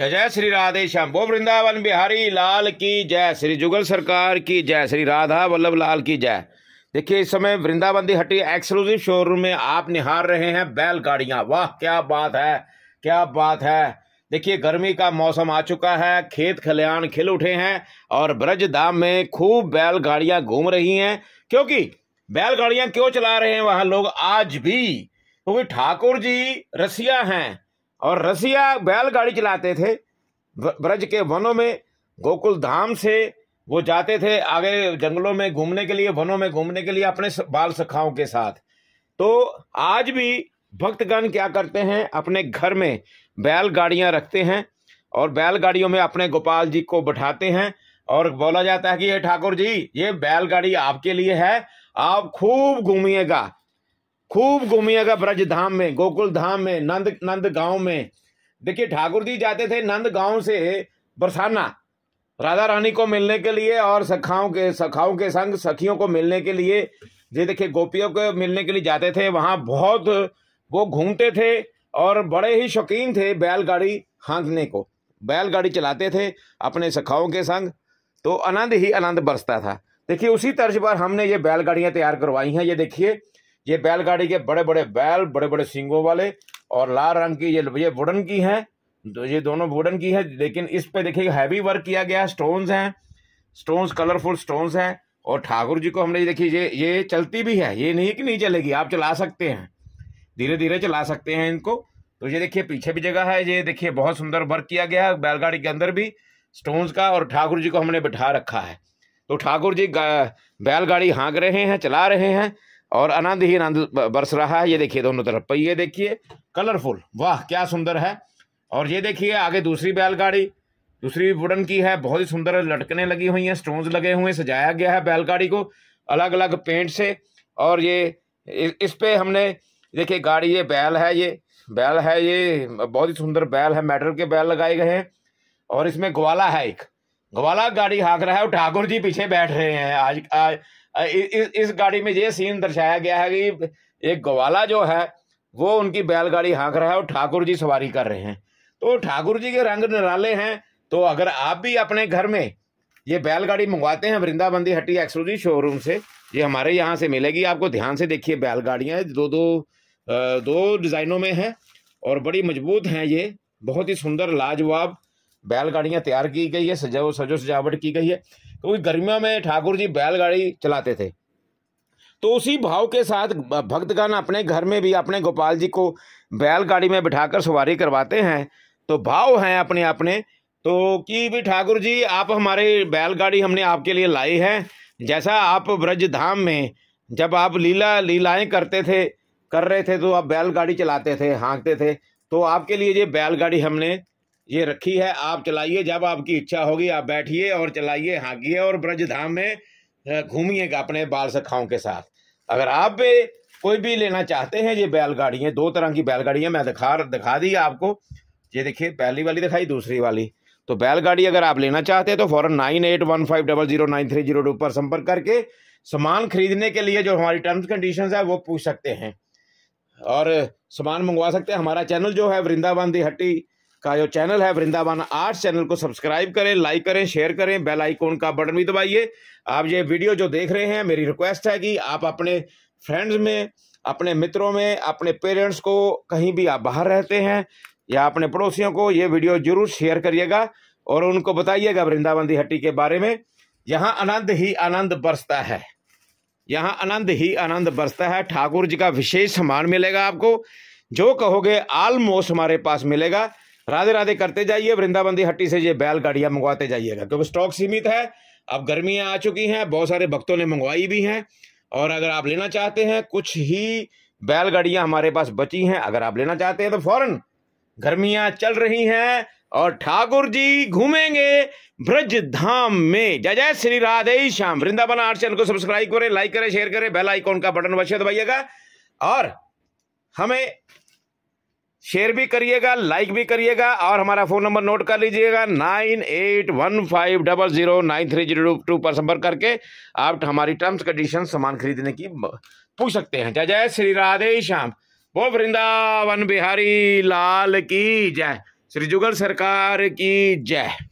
जय जय श्री राधे श्याम वो वृंदावन बिहारी लाल की जय श्री जुगल सरकार की जय श्री राधा वल्लभ लाल की जय देखिए इस समय दी हटी एक्सक्लूसिव शोरूम में आप निहार रहे हैं बैलगाड़ियाँ वाह क्या बात है क्या बात है देखिए गर्मी का मौसम आ चुका है खेत खलिण खिल उठे हैं और ब्रज धाम में खूब बैलगाड़ियाँ घूम रही हैं क्योंकि बैलगाड़ियाँ क्यों चला रहे हैं वहाँ लोग आज भी क्योंकि तो ठाकुर जी रसिया हैं और रसिया बैलगाड़ी चलाते थे ब्रज के वनों में गोकुल धाम से वो जाते थे आगे जंगलों में घूमने के लिए वनों में घूमने के लिए अपने बाल सखाओं के साथ तो आज भी भक्तगण क्या करते हैं अपने घर में बैलगाड़ियां रखते हैं और बैलगाड़ियों में अपने गोपाल जी को बैठाते हैं और बोला जाता है कि ये ठाकुर जी ये बैलगाड़ी आपके लिए है आप खूब घूमिएगा खूब घूमिएगा ब्रज धाम में गोकुल धाम में नंद नंद गांव में देखिए ठाकुर जी जाते थे नंद गांव से बरसाना राधा रानी को मिलने के लिए और सखाओं के सखाओं के संग सखियों को मिलने के लिए ये देखिए गोपियों को मिलने के लिए जाते थे वहाँ बहुत वो घूमते थे और बड़े ही शौकीन थे बैलगाड़ी हाँकने को बैलगाड़ी चलाते थे अपने सखाओं के संग तो आनंद ही आनंद बरसता था देखिए उसी तर्ज पर हमने ये बैलगाड़ियाँ तैयार करवाई हैं ये देखिए ये बैलगाड़ी के बड़े बड़े बैल बड़े बड़े सिंगों वाले और लाल रंग की ये ये वुडन की हैं तो ये दोनों वुडन की है लेकिन इस पे देखिए हैवी वर्क किया गया स्टोन्स हैं स्टोन्स कलरफुल स्टोन्स हैं और ठाकुर जी को हमने देखिए ये ये चलती भी है ये नहीं कि नहीं चलेगी आप चला सकते हैं धीरे धीरे चला सकते हैं इनको तो ये देखिए पीछे भी जगह है ये देखिए बहुत सुंदर वर्क किया गया है बैलगाड़ी के अंदर भी स्टोन्स का और ठाकुर जी को हमने बिठा रखा है तो ठाकुर जी बैलगाड़ी हाँक रहे हैं चला रहे हैं और आनंद ही आनंद बरस रहा है ये देखिए दोनों तरफ पर ये देखिए कलरफुल वाह क्या सुंदर है और ये देखिए आगे दूसरी बैलगाड़ी दूसरी वुडन की है बहुत ही सुंदर लटकने लगी हुई हैं स्टोन्स लगे हुए हैं सजाया गया है बैलगाड़ी को अलग अलग पेंट से और ये इस पे हमने देखिए गाड़ी ये बैल है ये बैल है ये बहुत ही सुंदर बैल है मेटल के बैल लगाए गए हैं और इसमें ग्वाला है एक ग्वाला गाड़ी हाँक रहा है और ठाकुर जी पीछे बैठ रहे हैं आज, आज इस, गाड़ी में ये सीन दर्शाया गया है कि एक ग्वाला जो है वो उनकी बैलगाड़ी हाँक रहा है और ठाकुर जी सवारी कर रहे हैं तो ठाकुर जी के रंग निराले हैं तो अगर आप भी अपने घर में ये बैलगाड़ी मंगवाते हैं वृंदाबंदी हट्टी एक्सक्लूसिव शोरूम से ये हमारे यहाँ से मिलेगी आपको ध्यान से देखिए बैलगाड़ियाँ दो दो दो डिज़ाइनों में हैं और बड़ी मजबूत हैं ये बहुत ही सुंदर लाजवाब बैलगाड़ियाँ तैयार की गई है सजा सजो सजावट की गई है क्योंकि तो गर्मियों में ठाकुर जी बैलगाड़ी चलाते थे तो उसी भाव के साथ भक्तगण अपने घर में भी अपने गोपाल जी को बैलगाड़ी में बिठाकर सवारी करवाते हैं तो भाव हैं अपने अपने तो कि भी ठाकुर जी आप हमारे बैलगाड़ी हमने आपके लिए लाई है जैसा आप ब्रज धाम में जब आप लीला लीलाएं करते थे कर रहे थे तो आप बैलगाड़ी चलाते थे हाँकते थे तो आपके लिए ये बैलगाड़ी हमने ये रखी है आप चलाइए जब आपकी इच्छा होगी आप बैठिए और चलाइए हाँकिए और ब्रज धाम में घूमिएगा अपने बाल सखाओं के साथ अगर आप भी कोई भी लेना चाहते हैं ये बैलगाड़ियाँ दो तरह की बैलगाड़ियाँ मैं दिखा दिखा दी आपको ये देखिए पहली वाली दिखाई दूसरी वाली तो बैलगाड़ी अगर आप लेना चाहते हैं तो फौरन nine eight one five double zero nine three zero two पर संपर्क करके सामान खरीदने के लिए जो हमारी टर्म्स कंडीशन है वो पूछ सकते हैं और सामान मंगवा सकते हैं हमारा चैनल जो है वृंदावन दी हट्टी का जो चैनल है वृंदावन आर्ट्स चैनल को सब्सक्राइब करें लाइक करें शेयर करें बेल आइकॉन का बटन भी दबाइए आप ये वीडियो जो देख रहे हैं मेरी रिक्वेस्ट है कि आप अपने फ्रेंड्स में अपने मित्रों में अपने पेरेंट्स को कहीं भी आप बाहर रहते हैं या अपने पड़ोसियों को ये वीडियो जरूर शेयर करिएगा और उनको बताइएगा वृंदावन दी हट्टी के बारे में यहाँ आनंद ही आनंद बरसता है यहाँ आनंद ही आनंद बरसता है ठाकुर जी का विशेष सम्मान मिलेगा आपको जो कहोगे आलमोस्ट हमारे पास मिलेगा राधे राधे करते जाइए वृंदाबंदी हट्टी से ये बैल गाड़ियाँ मंगवाते जाइएगा क्योंकि स्टॉक सीमित है अब गर्मियाँ आ चुकी हैं बहुत सारे भक्तों ने मंगवाई भी हैं और अगर आप लेना चाहते हैं कुछ ही बैलगाड़ियाँ हमारे पास बची हैं अगर आप लेना चाहते हैं तो फौरन गर्मियाँ चल रही हैं और ठाकुर जी घूमेंगे ब्रज धाम में जय जय श्री राधे श्याम वृंदावन आर्ट चैनल को सब्सक्राइब करें लाइक करें शेयर करें बेल आइकॉन का बटन वश्य दबाइएगा और हमें शेयर भी करिएगा लाइक भी करिएगा और हमारा फ़ोन नंबर नोट कर लीजिएगा nine eight one five double zero nine three zero two पर संपर्क करके आप हमारी टर्म्स कंडीशन सामान खरीदने की पूछ सकते हैं जय जय श्री राधे श्याम वो वृंदावन बिहारी लाल की जय श्री जुगल सरकार की जय